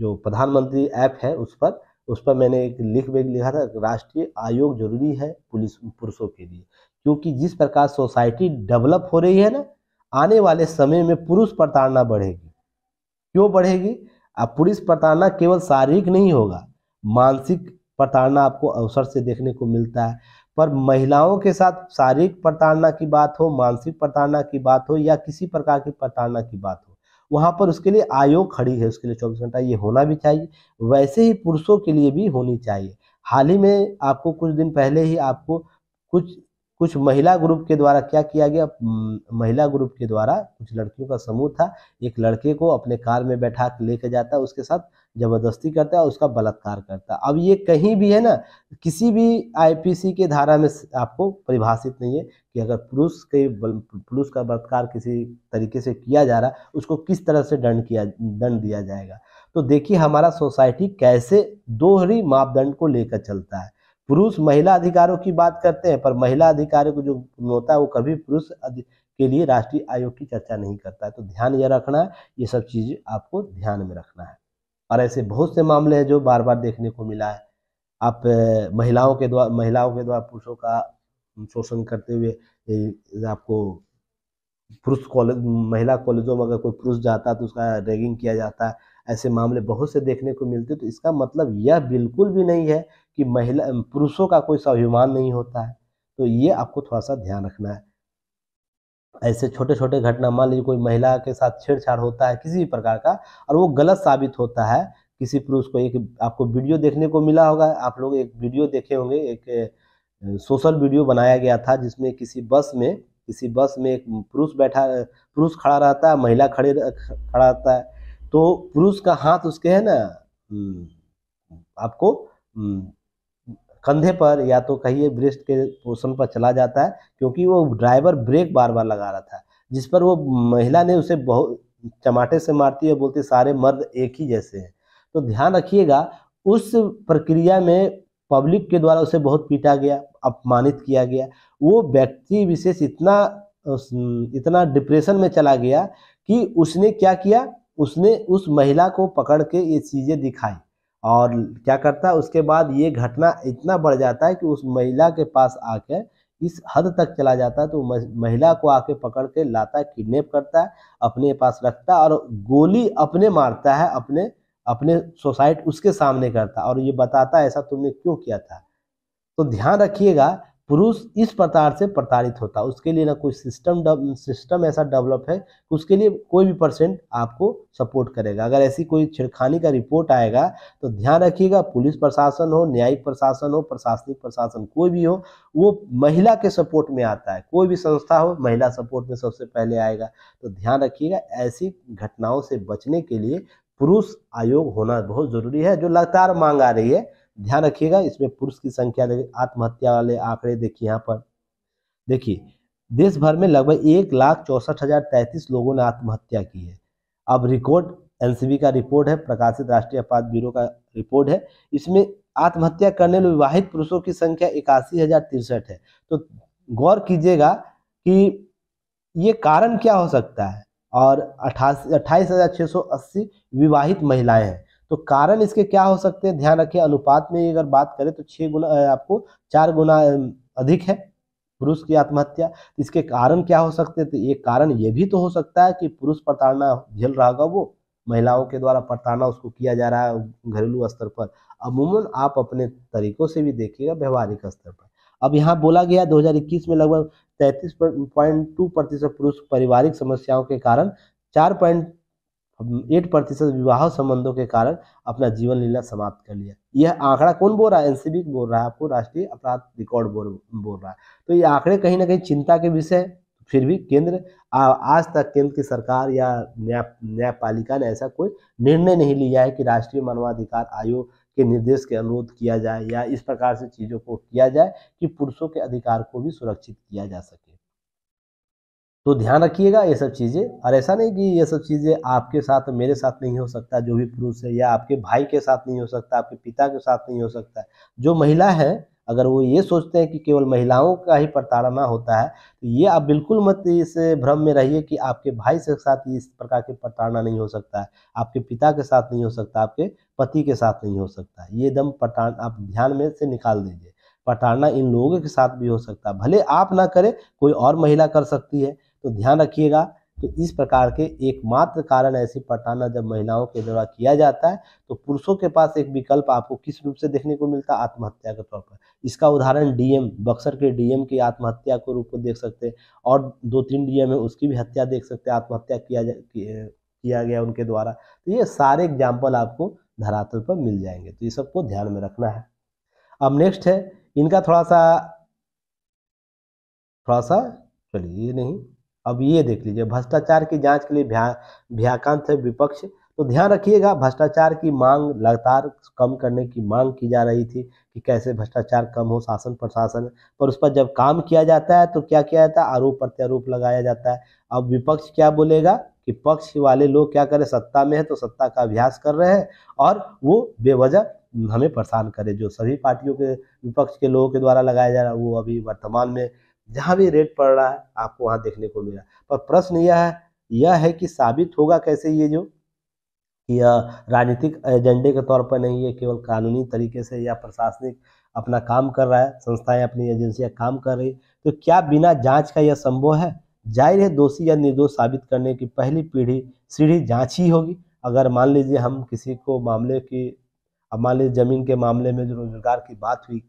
Speaker 1: जो प्रधानमंत्री ऐप है उस पर उस पर मैंने एक लिख लिखा था राष्ट्रीय आयोग जरूरी है पुलिस पुरुषों के लिए क्योंकि जिस प्रकार सोसाइटी डेवलप हो रही है ना आने वाले समय में पुरुष प्रताड़ना बढ़ेगी क्यों बढ़ेगी अब पुरुष प्रताड़ना केवल शारीरिक नहीं होगा मानसिक प्रताड़ना आपको अवसर से देखने को मिलता है पर महिलाओं के साथ शारीरिक प्रताड़ना की बात हो मानसिक प्रताड़ना की बात हो या किसी प्रकार की प्रताड़ना की बात हो वहाँ पर उसके लिए आयोग खड़ी है उसके लिए चौबीस घंटा ये होना भी चाहिए वैसे ही पुरुषों के लिए भी होनी चाहिए हाल ही में आपको कुछ दिन पहले ही आपको कुछ कुछ महिला ग्रुप के द्वारा क्या किया गया महिला ग्रुप के द्वारा कुछ लड़कियों का समूह था एक लड़के को अपने कार में बैठा के लेके जाता है उसके साथ जबरदस्ती करता है उसका बलात्कार करता है अब ये कहीं भी है ना किसी भी आईपीसी के धारा में आपको परिभाषित नहीं है कि अगर पुरुष के पुरुष का बलात्कार किसी तरीके से किया जा रहा है उसको किस तरह से दंड किया दंड दिया जाएगा तो देखिए हमारा सोसाइटी कैसे दोहरी मापदंड को लेकर चलता है पुरुष महिला अधिकारों की बात करते हैं पर महिला अधिकारों को जो होता है वो कभी पुरुष के लिए राष्ट्रीय आयोग की चर्चा नहीं करता है तो ध्यान ये रखना है ये सब चीज़ आपको ध्यान में रखना है और ऐसे बहुत से मामले हैं जो बार बार देखने को मिला है आप महिलाओं के द्वारा महिलाओं के द्वारा पुरुषों का शोषण करते हुए आपको पुरुष कॉलेज महिला कॉलेजों में अगर कोई पुरुष जाता है तो उसका रैगिंग किया जाता है ऐसे मामले बहुत से देखने को मिलते तो इसका मतलब यह बिल्कुल भी नहीं है कि महिला पुरुषों का कोई स्वाभिमान नहीं होता है तो ये आपको थोड़ा सा ध्यान रखना है ऐसे छोटे छोटे घटना मान लीजिए कोई महिला के साथ छेड़छाड़ होता है किसी भी प्रकार का और वो गलत साबित होता है किसी पुरुष को एक आपको वीडियो देखने को मिला होगा आप लोग एक वीडियो देखे होंगे एक सोशल वीडियो बनाया गया था जिसमें किसी बस में किसी बस में एक पुरुष बैठा पुरुष खड़ा रहता है महिला खड़े खड़ा रहता है तो पुरुष का हाथ उसके है ना हम्म, आपको हम्म, कंधे पर या तो कहिए ब्रेस्ट के पोषण पर चला जाता है क्योंकि वो ड्राइवर ब्रेक बार बार लगा रहा था जिस पर वो महिला ने उसे बहुत चमाटे से मारती है बोलती सारे मर्द एक ही जैसे हैं तो ध्यान रखिएगा उस प्रक्रिया में पब्लिक के द्वारा उसे बहुत पीटा गया अपमानित किया गया वो व्यक्ति विशेष इतना इतना डिप्रेशन में चला गया कि उसने क्या किया उसने उस महिला को पकड़ के ये चीज़ें दिखाई और क्या करता है उसके बाद ये घटना इतना बढ़ जाता है कि उस महिला के पास आके इस हद तक चला जाता है तो महिला को आके पकड़ के लाता है किडनेप करता है अपने पास रखता है और गोली अपने मारता है अपने अपने सोसाइट उसके सामने करता है और ये बताता है ऐसा तुमने क्यों किया था तो ध्यान रखिएगा पुरुष इस प्रकार से प्रताड़ित होता है उसके लिए ना कोई सिस्टम सिस्टम ऐसा डेवलप है उसके लिए कोई भी परसेंट आपको सपोर्ट करेगा अगर ऐसी कोई छिड़खानी का रिपोर्ट आएगा तो ध्यान रखिएगा पुलिस प्रशासन हो न्यायिक प्रशासन हो प्रशासनिक प्रशासन कोई भी हो वो महिला के सपोर्ट में आता है कोई भी संस्था हो महिला सपोर्ट में सबसे पहले आएगा तो ध्यान रखिएगा ऐसी घटनाओं से बचने के लिए पुरुष आयोग होना बहुत ज़रूरी है जो लगातार मांग आ रही है ध्यान रखिएगा इसमें पुरुष की संख्या आत्महत्या वाले आंकड़े देखिए यहाँ पर देखिए देश भर में लगभग एक लाख चौसठ हजार तैंतीस लोगों ने आत्महत्या की है अब रिकॉर्ड एनसीबी का रिपोर्ट है प्रकाशित राष्ट्रीय अपराध ब्यूरो का रिपोर्ट है इसमें आत्महत्या करने वाले विवाहित पुरुषों की संख्या इक्यासी हजार तिरसठ है तो गौर कीजिएगा कि ये कारण क्या हो सकता है और अठासी अट्ठाईस हजार सौ अस्सी विवाहित महिलाएं हैं तो कारण इसके क्या हो सकते हैं ध्यान रखें अनुपात में अगर बात करें तो छः गुना आपको चार गुना अधिक है पुरुष की आत्महत्या तो इसके कारण क्या हो सकते हैं तो ये कारण ये भी तो हो सकता है कि पुरुष प्रताड़ना झेल रहा होगा वो महिलाओं के द्वारा प्रताड़ना उसको किया जा रहा है घरेलू स्तर पर अमूमन आप अपने तरीकों से भी देखिएगा व्यवहारिक स्तर पर अब यहाँ बोला गया 2021 में लगभग तैंतीस प्रतिशत पुरुष पारिवारिक समस्याओं के कारण चार पॉइंट एट प्रतिशत विवाह संबंधों के कारण अपना जीवन लीला समाप्त कर लिया यह आंकड़ा कौन बोल रहा है एनसीबी बोल रहा है आपको राष्ट्रीय अपराध रिकॉर्ड बोल बोल रहा है तो ये आंकड़े कहीं ना कहीं चिंता के विषय फिर भी केंद्र आज तक केंद्र की सरकार या न्याय न्यायपालिका ने ऐसा कोई निर्णय नहीं लिया है कि राष्ट्रीय मानवाधिकार आयोग के निर्देश के अनुरोध किया जाए या इस प्रकार से चीज़ों को किया जाए कि पुरुषों के अधिकार को भी सुरक्षित किया जा सके तो ध्यान रखिएगा ये सब चीज़ें और ऐसा नहीं कि ये सब चीज़ें आपके साथ मेरे साथ नहीं हो सकता जो भी पुरुष है या आपके भाई के साथ नहीं हो सकता आपके पिता के साथ नहीं हो सकता जो महिला है अगर वो ये सोचते हैं कि केवल महिलाओं का ही प्रताड़ना होता है तो ये आप बिल्कुल मत इस भ्रम में रहिए कि आपके भाई के साथ इस प्रकार की प्रताड़ना नहीं हो सकता है आपके पिता के साथ नहीं हो सकता आपके पति के साथ नहीं हो सकता ये एकदम प्रताड़ आप ध्यान में से निकाल दीजिए प्रताड़ना इन लोगों के साथ भी हो सकता है भले आप ना करें कोई और महिला कर सकती है तो ध्यान रखिएगा तो इस प्रकार के एकमात्र कारण ऐसी पटाना जब महिलाओं के द्वारा किया जाता है तो पुरुषों के पास एक विकल्प आपको किस रूप से देखने को मिलता है आत्महत्या के तौर पर इसका उदाहरण डीएम बक्सर के डीएम की आत्महत्या के रूप में देख सकते हैं और दो तीन डीएम है उसकी भी हत्या देख सकते हैं आत्महत्या किया जा किया गया उनके द्वारा तो ये सारे एग्जाम्पल आपको धरातल पर मिल जाएंगे तो ये सबको ध्यान में रखना है अब नेक्स्ट है इनका थोड़ा सा थोड़ा सा चलिए ये नहीं अब ये देख लीजिए भ्रष्टाचार की जांच के लिए भ्याकांत है विपक्ष तो ध्यान रखिएगा भ्रष्टाचार की मांग लगातार कम करने की मांग की जा रही थी कि कैसे भ्रष्टाचार कम हो शासन प्रशासन पर उस पर जब काम किया जाता है तो क्या किया जाता है आरोप प्रत्यारोप लगाया जाता है अब विपक्ष क्या बोलेगा कि पक्ष वाले लोग क्या करें सत्ता में है तो सत्ता का अभ्यास कर रहे हैं और वो बेवजह हमें परेशान करे जो सभी पार्टियों के विपक्ष के लोगों के द्वारा लगाया जा रहा है वो अभी वर्तमान में जहाँ भी रेट पड़ रहा है आपको वहाँ देखने को मिला पर प्रश्न यह है यह है कि साबित होगा कैसे ये जो यह राजनीतिक एजेंडे के तौर पर नहीं है केवल कानूनी तरीके से या प्रशासनिक अपना काम कर रहा है संस्थाएं अपनी एजेंसियां काम कर रही तो क्या बिना जांच का यह संभव है जाहिर है दोषी या निर्दोष साबित करने की पहली पीढ़ी सीढ़ी जांच ही होगी अगर मान लीजिए हम किसी को मामले की अब मान लीजिए जमीन के मामले में जो रोजगार की बात हुई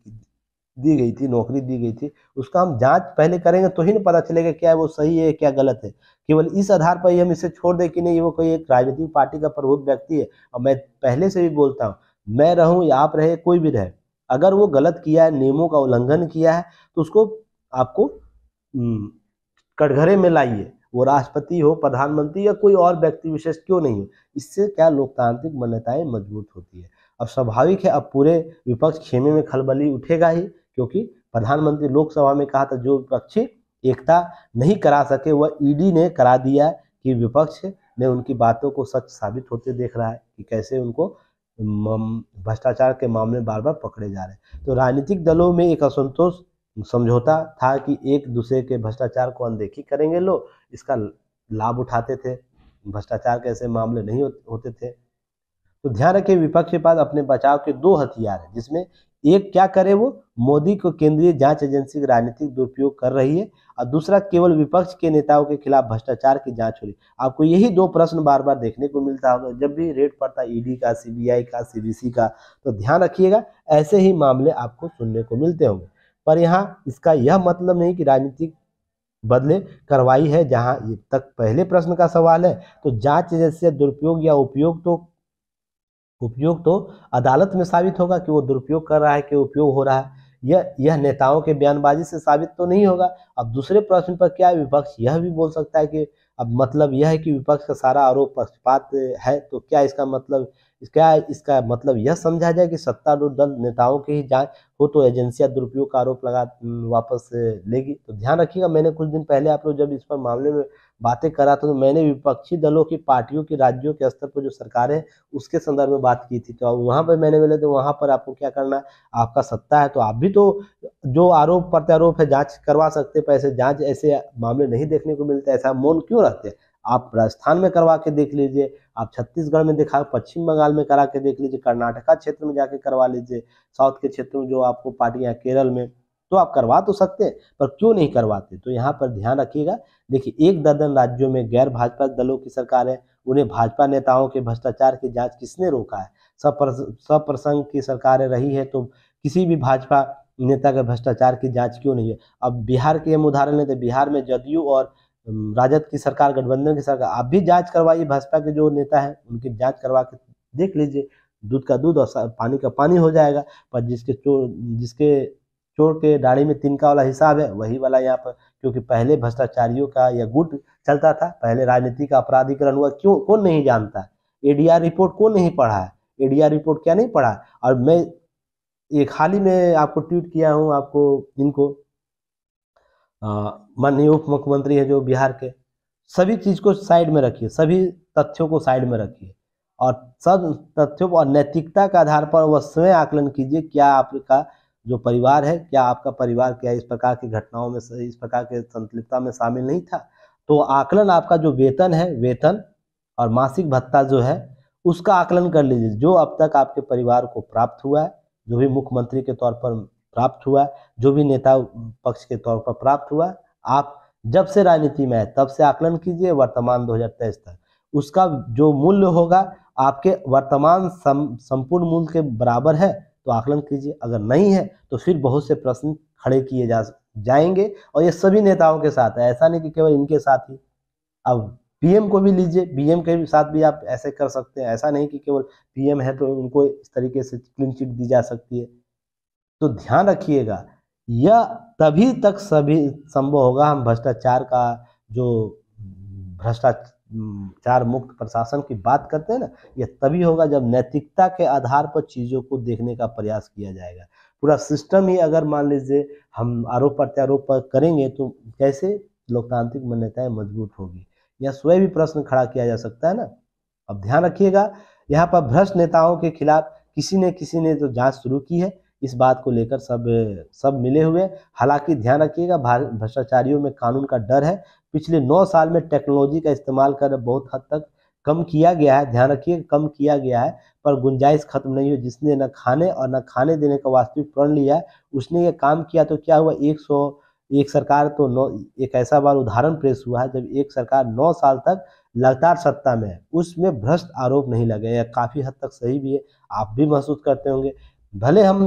Speaker 1: दी गई थी नौकरी दी गई थी उसका हम जांच पहले करेंगे तो ही ना पता चलेगा क्या वो सही है क्या गलत है केवल इस आधार पर ही हम इसे छोड़ दें कि नहीं वो कोई एक राजनीतिक पार्टी का प्रमुख व्यक्ति है और मैं पहले से भी बोलता हूँ मैं रहूँ या आप रहे कोई भी रहे अगर वो गलत किया है नियमों का उल्लंघन किया है तो उसको आपको कटघरे में लाइए वो राष्ट्रपति हो प्रधानमंत्री या कोई और व्यक्ति विशेष क्यों नहीं हो इससे क्या लोकतांत्रिक मान्यताएं मजबूत होती है अब स्वाभाविक है अब पूरे विपक्ष खेमे में खलबली उठेगा ही क्योंकि प्रधानमंत्री लोकसभा में कहा था जो विपक्षी एकता नहीं करा सके वह ईडी e ने करा दिया कि विपक्ष ने उनकी बातों को सच साबित होते देख रहा है कि कैसे उनको भ्रष्टाचार के मामले बार बार पकड़े जा रहे हैं तो राजनीतिक दलों में एक असंतोष समझौता था कि एक दूसरे के भ्रष्टाचार को अनदेखी करेंगे लोग इसका लाभ उठाते थे भ्रष्टाचार के ऐसे मामले नहीं होते थे तो ध्यान रखें विपक्ष के पास अपने बचाव के दो हथियार हैं जिसमें एक क्या करे वो मोदी को केंद्रीय जांच एजेंसी का राजनीतिक दुरुपयोग कर रही है और दूसरा केवल विपक्ष के नेताओं के खिलाफ भ्रष्टाचार की जांच हो रही है आपको यही दो प्रश्न बार बार देखने को मिलता होगा जब भी रेट पड़ता है ईडी का सीबीआई का सीबीसी का तो ध्यान रखिएगा ऐसे ही मामले आपको सुनने को मिलते होंगे पर यहाँ इसका यह मतलब नहीं कि राजनीतिक बदले करवाई है जहां तक पहले प्रश्न का सवाल है तो जांच एजेंसी दुरुपयोग या उपयोग तो उपयोग तो अदालत में साबित होगा कि वो दुरुपयोग कर रहा है कि उपयोग हो रहा है यह यह नेताओं के बयानबाजी से साबित तो नहीं होगा अब दूसरे प्रश्न पर क्या है विपक्ष यह भी बोल सकता है कि अब मतलब यह है कि विपक्ष का सारा आरोप पक्षपात है तो क्या इसका मतलब क्या इसका मतलब यह समझा जाए कि सत्तारूढ़ दल नेताओं की ही जाँच हो तो एजेंसियां दुरुपयोग का आरोप लगा वापस लेगी तो ध्यान रखिएगा मैंने कुछ दिन पहले आप लोग जब इस पर मामले में बातें करा था तो मैंने विपक्षी दलों की पार्टियों की राज्यों के स्तर पर जो सरकार है उसके संदर्भ में बात की थी तो वहाँ पर मैंने बोले तो वहाँ पर आपको क्या करना है आपका सत्ता है तो आप भी तो जो आरोप प्रत्यारोप है जाँच करवा सकते पैसे जाँच ऐसे मामले नहीं देखने को मिलते ऐसा मौन क्यों रहते हैं आप राजस्थान में करवा के देख लीजिए आप छत्तीसगढ़ में दिखा पश्चिम बंगाल में करा के देख लीजिए कर्नाटका क्षेत्र में जाके करवा लीजिए साउथ के क्षेत्र में जो आपको पार्टियां केरल में तो आप करवा तो सकते हैं पर क्यों नहीं करवाते तो यहाँ पर ध्यान रखिएगा देखिए एक दर्जन राज्यों में गैर भाजपा दलों की सरकार है उन्हें भाजपा नेताओं के भ्रष्टाचार की जांच किसने रोका है सप्रसंग की सरकारें रही है तो किसी भी भाजपा नेता के भ्रष्टाचार की जांच क्यों नहीं है अब बिहार के हम उदाहरण लेते तो बिहार में जदयू और राजद की सरकार गठबंधन की सरकार आप भी जाँच करवाइए भाजपा के जो नेता है उनकी जाँच करवा के देख लीजिए दूध का दूध और पानी का पानी हो जाएगा पर जिसके चोर जिसके चोर के दाढ़ी में तिनका वाला हिसाब है वही वाला यहाँ पर क्योंकि पहले भ्रष्टाचारियों का यह गुट चलता था पहले राजनीति का अपराधीकरण हुआ क्यों कौन नहीं जानता एडीआर रिपोर्ट कौन नहीं पढ़ा है एडीआर रिपोर्ट क्या नहीं पढ़ा और मैं ये हाल ही में आपको ट्वीट किया हूँ आपको इनको माननीय उप मुख्यमंत्री है जो बिहार के सभी चीज को साइड में रखिए सभी तथ्यों को साइड में रखिए और सब तथ्यों और नैतिकता के आधार पर वह स्वयं आकलन कीजिए क्या आपका जो परिवार है क्या आपका परिवार क्या इस प्रकार की घटनाओं में इस प्रकार के संलिप्तता में शामिल नहीं था तो आकलन आपका जो वेतन है वेतन और मासिक भत्ता जो है उसका आकलन कर लीजिए जो अब तक आपके परिवार को प्राप्त हुआ है जो भी मुख्यमंत्री के तौर पर प्राप्त हुआ है जो भी नेता पक्ष के तौर पर प्राप्त हुआ है आप जब से राजनीति में है तब से आकलन कीजिए वर्तमान 2023 तक उसका जो मूल्य होगा आपके वर्तमान सम, संपूर्ण मूल्य के बराबर है तो आकलन कीजिए अगर नहीं है तो फिर बहुत से प्रश्न खड़े किए जा जाएंगे और ये सभी नेताओं के साथ है ऐसा नहीं कि केवल इनके साथ ही अब पीएम को भी लीजिए पीएम के साथ भी आप ऐसे कर सकते हैं ऐसा नहीं कि केवल पीएम है तो उनको इस तरीके से क्लीन चिट दी जा सकती है तो ध्यान रखिएगा यह तभी तक सभी संभव होगा हम भ्रष्टाचार का जो भ्रष्टाचार चार मुक्त प्रशासन की बात करते हैं ना यह तभी होगा जब नैतिकता के आधार पर चीज़ों को देखने का प्रयास किया जाएगा पूरा सिस्टम ही अगर मान लीजिए हम आरोप प्रत्यारोप पर करेंगे तो कैसे लोकतांत्रिक मान्यताएं मजबूत होगी यह स्वयं भी प्रश्न खड़ा किया जा सकता है ना अब ध्यान रखिएगा यहाँ पर भ्रष्ट नेताओं के खिलाफ किसी ने किसी ने तो जांच शुरू की है इस बात को लेकर सब सब मिले हुए हालांकि ध्यान रखिएगा भ्रष्टाचारियों में कानून का डर है पिछले नौ साल में टेक्नोलॉजी का इस्तेमाल कर बहुत हद तक कम किया गया है ध्यान रखिए कम किया गया है पर गुंजाइश खत्म नहीं हुई जिसने न खाने और न खाने देने का वास्तविक प्रण लिया है उसने ये काम किया तो क्या हुआ एक सौ एक सरकार तो नौ एक ऐसा बार उदाहरण पेश हुआ है जब एक सरकार नौ साल तक लगातार सत्ता में है उसमें भ्रष्ट आरोप नहीं लगे या काफ़ी हद तक सही भी है आप भी महसूस करते होंगे भले हम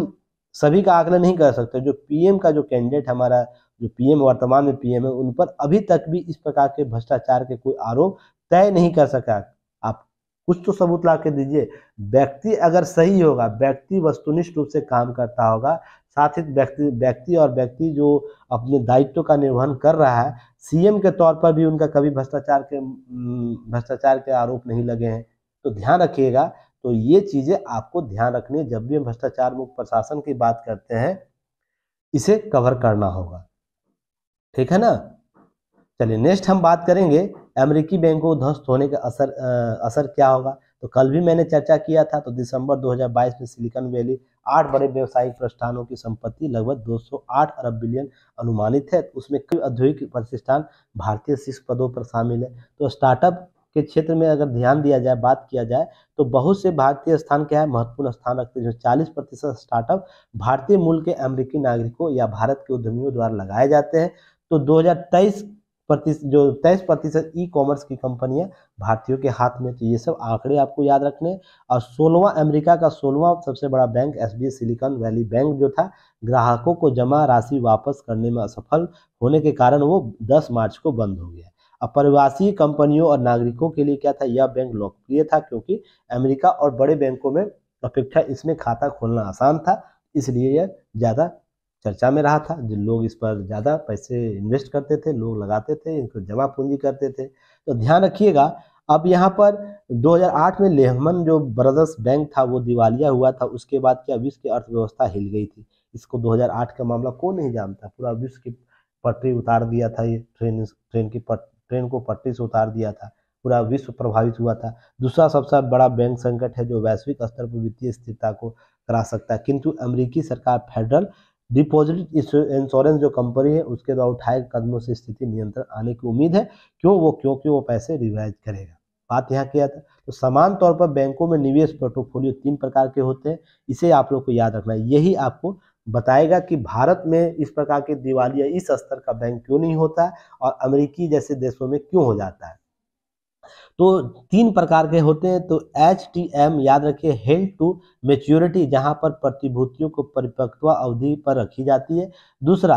Speaker 1: सभी का आकलन नहीं कर सकते जो पीएम का जो कैंडिडेट हमारा जो पीएम वर्तमान में पीएम है उन पर अभी तक भी इस प्रकार के भ्रष्टाचार के कोई आरोप तय नहीं कर सका आप कुछ तो सबूत ला के दीजिए व्यक्ति अगर सही होगा व्यक्ति वस्तुनिष्ठ रूप से काम करता होगा साथ ही व्यक्ति व्यक्ति और व्यक्ति जो अपने दायित्व का निर्वहन कर रहा है सीएम के तौर पर भी उनका कभी भ्रष्टाचार के भ्रष्टाचार के आरोप नहीं लगे हैं तो ध्यान रखिएगा तो ये चीज़ें आपको ध्यान रखनी है जब भी हम भ्रष्टाचार मुक्त प्रशासन की बात करते हैं इसे कवर करना होगा ठीक है ना चलिए नेक्स्ट हम बात करेंगे अमेरिकी बैंकों ध्वस्त होने का असर आ, असर क्या होगा तो कल भी मैंने चर्चा किया था तो दिसंबर 2022 में सिलिकॉन वैली आठ बड़े व्यवसायिक प्रतिष्ठानों की संपत्ति लगभग 208 अरब बिलियन अनुमानित है उसमें कई औद्योगिक प्रतिष्ठान भारतीय शीर्ष पदों पर शामिल है तो स्टार्टअप के क्षेत्र में अगर ध्यान दिया जाए बात किया जाए तो बहुत से भारतीय स्थान क्या है महत्वपूर्ण स्थान रखते हैं जो चालीस प्रतिशत स्टार्टअप भारतीय मूल के अमेरिकी नागरिकों या भारत के उद्यमियों द्वारा लगाए जाते हैं तो 2023 प्रतिशत जो तेईस प्रतिशत ई कॉमर्स की कंपनी है भारतीयों के हाथ में तो ये सब आंकड़े आपको याद रखने और सोलवा अमेरिका का सोलवा सबसे बड़ा बैंक एस सिलिकॉन वैली बैंक जो था ग्राहकों को जमा राशि वापस करने में असफल होने के कारण वो 10 मार्च को बंद हो गया अप्रवासी कंपनियों और नागरिकों के लिए क्या था यह बैंक लोकप्रिय था क्योंकि अमेरिका और बड़े बैंकों में अपेक्षा इसमें खाता खोलना आसान था इसलिए यह ज़्यादा चर्चा में रहा था जो लोग इस पर ज़्यादा पैसे इन्वेस्ट करते थे लोग लगाते थे इनको जमा पूंजी करते थे तो ध्यान रखिएगा अब यहाँ पर 2008 में लेहमन जो ब्रदर्स बैंक था वो दिवालिया हुआ था उसके बाद क्या विश्व की अर्थव्यवस्था हिल गई थी इसको 2008 का मामला कौन नहीं जानता पूरा विश्व की पटरी उतार दिया था ये ट्रेन ट्रेन की पट, ट्रेन को पटरी से उतार दिया था पूरा विश्व प्रभावित हुआ था दूसरा सबसे बड़ा बैंक संकट है जो वैश्विक स्तर पर वित्तीय स्थिरता को करा सकता है किंतु अमेरिकी सरकार फेडरल डिपॉजिट इंश्योरेंस जो कंपनी है उसके द्वारा उठाए कदमों से स्थिति नियंत्रण आने की उम्मीद है क्यों वो क्योंकि वो पैसे रिवाइज करेगा बात यहाँ किया था तो समान तौर पर बैंकों में निवेश पोर्टफोलियो तीन प्रकार के होते हैं इसे आप लोग को याद रखना है यही आपको बताएगा कि भारत में इस प्रकार की दिवालिया इस स्तर का बैंक क्यों नहीं होता और अमेरिकी जैसे देशों में क्यों हो जाता है तो तीन प्रकार के होते हैं तो एच टी एम याद रखिए हेल्ड टू मेच्योरिटी जहां पर प्रतिभूतियों को परिपक्व अवधि पर रखी जाती है दूसरा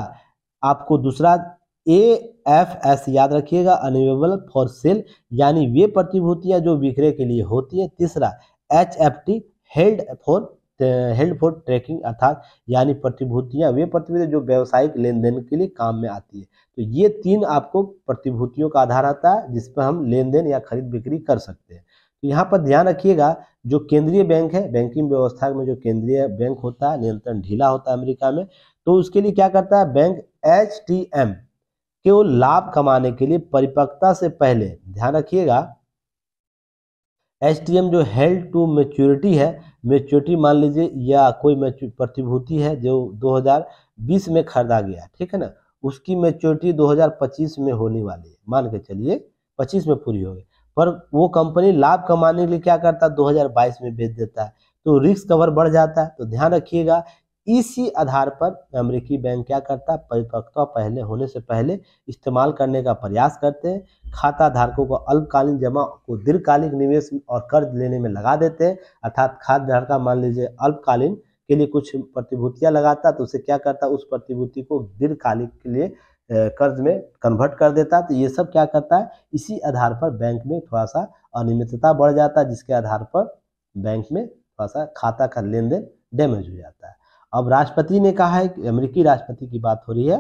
Speaker 1: आपको दूसरा ए एफ एस याद रखिएगा अनवेबल फॉर सेल यानी वे प्रतिभूतियां जो विक्रय के लिए होती है तीसरा H F T held for held for trading अर्थात यानी प्रतिभूतियां वे प्रतिभूतियां जो व्यावसायिक लेन देन के लिए काम में आती है तो ये तीन आपको प्रतिभूतियों का आधार आता है जिस पर हम लेन देन या खरीद बिक्री कर सकते हैं तो यहाँ पर ध्यान रखिएगा जो केंद्रीय बैंक है बैंकिंग व्यवस्था में जो केंद्रीय बैंक होता है नियंत्रण ढीला होता है अमेरिका में तो उसके लिए क्या करता है बैंक एच के वो लाभ कमाने के लिए परिपक्वता से पहले ध्यान रखिएगा एच जो हेल्ड टू मेच्योरिटी है मेच्योरिटी मान लीजिए या कोई प्रतिभूति है जो 2020 में खरीदा गया ठीक है ना उसकी मेच्योरिटी 2025 में होने वाली है मान के चलिए 25 में पूरी होगी पर वो कंपनी लाभ कमाने के लिए क्या करता है दो में बेच देता है तो रिस्क कवर बढ़ जाता है तो ध्यान रखिएगा इसी आधार पर अमेरिकी बैंक क्या करता है परिपक्वता पहले होने से पहले इस्तेमाल करने का प्रयास करते हैं खाता धारकों को अल्पकालीन जमा को दीर्घकालिक निवेश और कर्ज लेने में लगा देते हैं अर्थात खाता धारका मान लीजिए अल्पकालीन के लिए कुछ प्रतिभूतियाँ लगाता तो उसे क्या करता उस प्रतिभूति को दीर्घकालिक के लिए कर्ज में कन्वर्ट कर देता तो ये सब क्या करता है इसी आधार पर बैंक में थोड़ा सा अनियमितता बढ़ जाता है जिसके आधार पर बैंक में थोड़ा सा खाता का लेन देन डैमेज हो जाता है अब राष्ट्रपति ने कहा है कि अमेरिकी राष्ट्रपति की बात हो रही है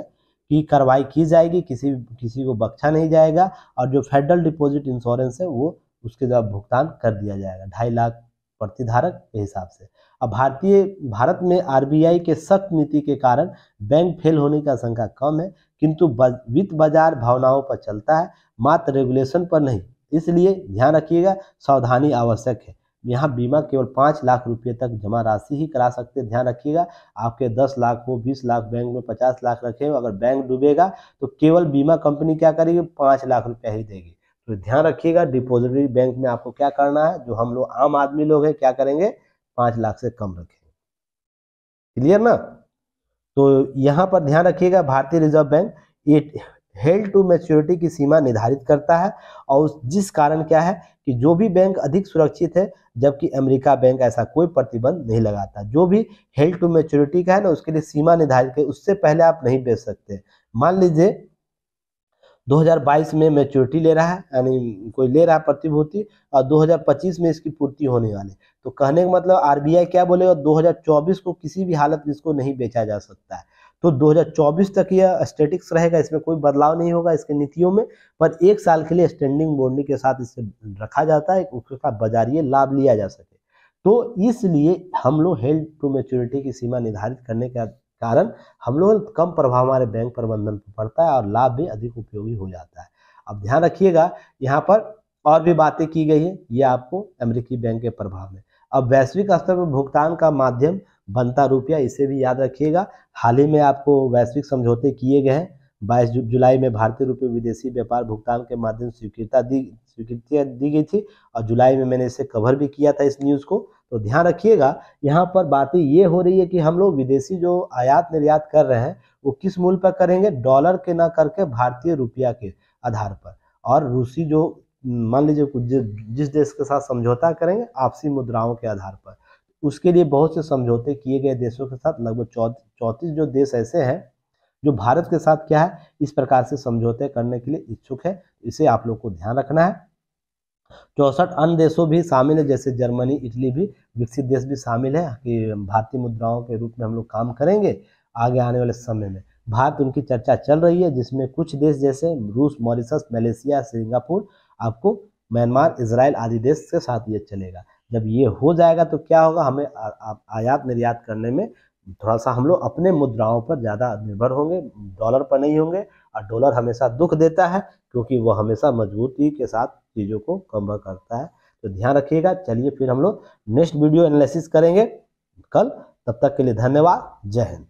Speaker 1: कि कार्रवाई की जाएगी किसी किसी को बख्शा नहीं जाएगा और जो फेडरल डिपॉजिट इंश्योरेंस है वो उसके द्वारा भुगतान कर दिया जाएगा ढाई लाख प्रतिधारक के हिसाब से अब भारतीय भारत में आरबीआई के सख्त नीति के कारण बैंक फेल होने की आशंका कम है किंतु वित्त बाजार भावनाओं पर चलता है मात्र रेगुलेशन पर नहीं इसलिए ध्यान रखिएगा सावधानी आवश्यक है यहाँ बीमा केवल पाँच लाख रुपये तक जमा राशि ही करा सकते ध्यान रखिएगा आपके दस लाख हो बीस लाख बैंक में पचास लाख रखे हो अगर बैंक डूबेगा तो केवल बीमा कंपनी क्या करेगी पाँच लाख रुपया ही देगी तो ध्यान रखिएगा डिपोजिटरी बैंक में आपको क्या करना है जो हम लोग आम आदमी लोग हैं क्या करेंगे पाँच लाख से कम रखेंगे क्लियर ना तो यहाँ पर ध्यान रखिएगा भारतीय Reserve Bank at held to maturity की सीमा निर्धारित करता है और जिस कारण क्या है कि जो भी बैंक अधिक सुरक्षित है जबकि अमेरिका बैंक ऐसा कोई प्रतिबंध नहीं लगाता जो भी हेल्थ टू मेच्योरिटी का है ना उसके लिए सीमा निर्धारित है उससे पहले आप नहीं बेच सकते मान लीजिए 2022 में मेच्योरिटी ले रहा है यानी कोई ले रहा है प्रतिभूति और 2025 में इसकी पूर्ति होने वाली तो कहने का मतलब आरबीआई क्या बोलेगा 2024 को किसी भी हालत में इसको नहीं बेचा जा सकता है तो 2024 तक यह स्टेटिक्स रहेगा इसमें कोई बदलाव नहीं होगा इसके नीतियों में पर एक साल के लिए स्टैंडिंग बोर्डिंग के साथ इसे रखा जाता है उसका बाजारीय लाभ लिया जा सके तो इसलिए हम लोग हेल्थ टू मेच्योरिटी की सीमा निर्धारित करने का कारण हम लोग कम प्रभाव हमारे बैंक प्रबंधन पर पड़ता है और लाभ भी अधिक उपयोगी हो जाता है अब ध्यान रखिएगा यहाँ पर और भी बातें की गई है ये आपको अमेरिकी बैंक के प्रभाव में अब वैश्विक स्तर पर भुगतान का माध्यम बनता रुपया इसे भी याद रखिएगा हाल ही में आपको वैश्विक समझौते किए गए हैं बाईस जु, जुलाई में भारतीय रुपये विदेशी व्यापार भुगतान के माध्यम स्वीकृता दी स्वीकृतियाँ दी गई थी और जुलाई में मैंने इसे कवर भी किया था इस न्यूज़ को तो ध्यान रखिएगा यहाँ पर बातें ये हो रही है कि हम लोग विदेशी जो आयात निर्यात कर रहे हैं वो किस मूल पर करेंगे डॉलर के ना करके भारतीय रुपया के आधार पर और रूसी जो मान लीजिए कुछ जिस देश के साथ समझौता करेंगे आपसी मुद्राओं के आधार पर उसके लिए बहुत से समझौते किए गए देशों के साथ लगभग चौंतीस जो देश ऐसे हैं जो भारत के साथ क्या है इस प्रकार से समझौते करने के लिए इच्छुक है इसे आप लोग को ध्यान रखना है चौसठ अन्य देशों भी शामिल है जैसे जर्मनी इटली भी विकसित देश भी शामिल है कि भारतीय मुद्राओं के रूप में हम लोग काम करेंगे आगे आने वाले समय में भारत उनकी चर्चा चल रही है जिसमें कुछ देश जैसे रूस मॉरिशस मलेशिया सिंगापुर आपको म्यांमार इसराइल आदि देश के साथ ये चलेगा जब ये हो जाएगा तो क्या होगा हमें आयात निर्यात करने में थोड़ा सा हम लोग अपने मुद्राओं पर ज़्यादा निर्भर होंगे डॉलर पर नहीं होंगे और डॉलर हमेशा दुख देता है क्योंकि वो हमेशा मजबूती के साथ चीज़ों को कम करता है तो ध्यान रखिएगा चलिए फिर हम लोग नेक्स्ट वीडियो एनालिसिस करेंगे कल तब तक के लिए धन्यवाद जय हिंद